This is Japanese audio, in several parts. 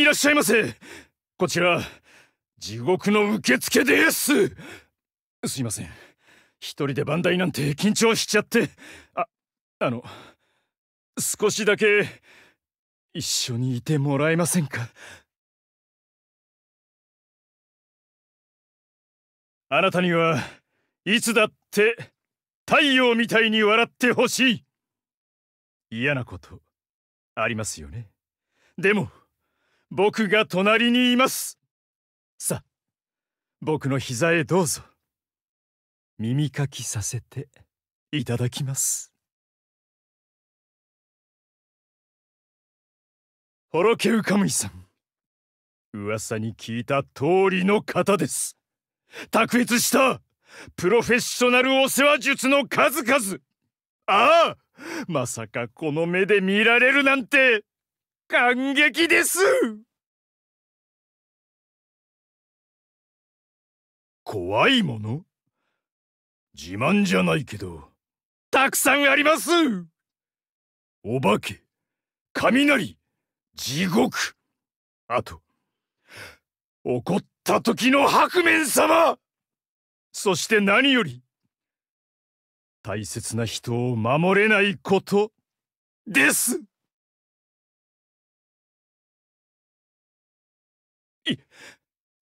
いらっしゃいませこちら地獄の受付ですすいません一人で番台なんて緊張しちゃってああの少しだけ一緒にいてもらえませんかあなたにはいつだって太陽みたいに笑ってほしい嫌なことありますよねでも僕が隣にいますさ僕の膝へどうぞ耳かきさせていただきますホロケウカムイさん噂に聞いた通りの方です卓越したプロフェッショナルお世話術の数々ああまさかこの目で見られるなんて感激です怖いもの自慢じゃないけどたくさんありますお化け雷地獄あと怒った時の白面様そして何より大切な人を守れないことです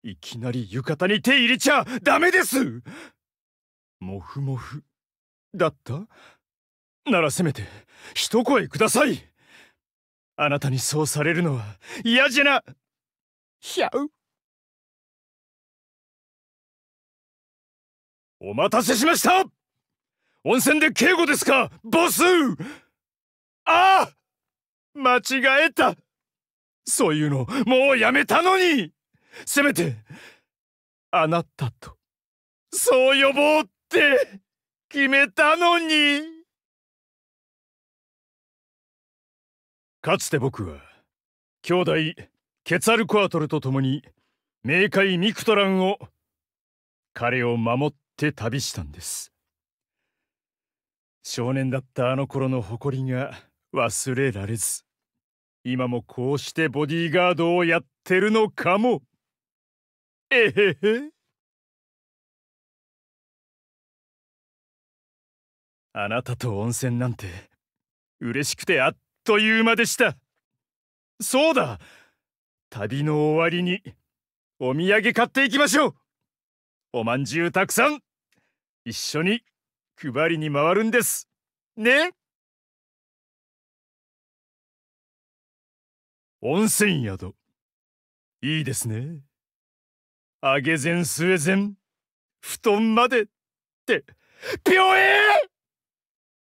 いきなり浴衣に手入れちゃダメですモフモフだったならせめて一声くださいあなたにそうされるのは嫌じゃなひゃうお待たせしました温泉で敬語ですかボスああ間違えたそういうのもうやめたのにせめてあなたとそう呼ぼうって決めたのにかつて僕は兄弟ケツァルコアトルと共に冥界ミクトランを彼を守って旅したんです少年だったあの頃の誇りが忘れられず今もこうしてボディーガードをやってるのかもえへへあなたと温泉なんて嬉しくてあっという間でしたそうだ旅の終わりにお土産買っていきましょうおまんじゅうたくさん一緒に配りに回るんですね温泉宿いいですねあげぜんすえぜん布団までってぴょえ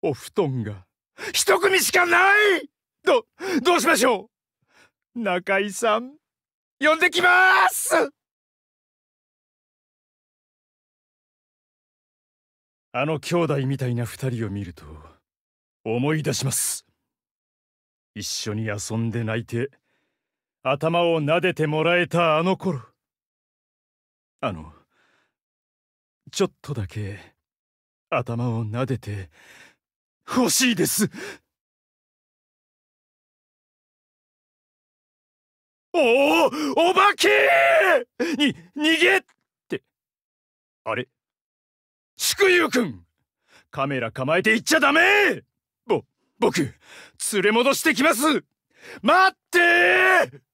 お布団が一組しかないどどうしましょう中井さん呼んできますあの兄弟みたいな二人を見ると思い出します一緒に遊んで泣いて頭を撫でてもらえたあの頃あのちょっとだけ頭を撫でて欲しいですおおお化けに逃げってあれ祝く君カメラ構えて行っちゃダメ僕、連れ戻してきます待って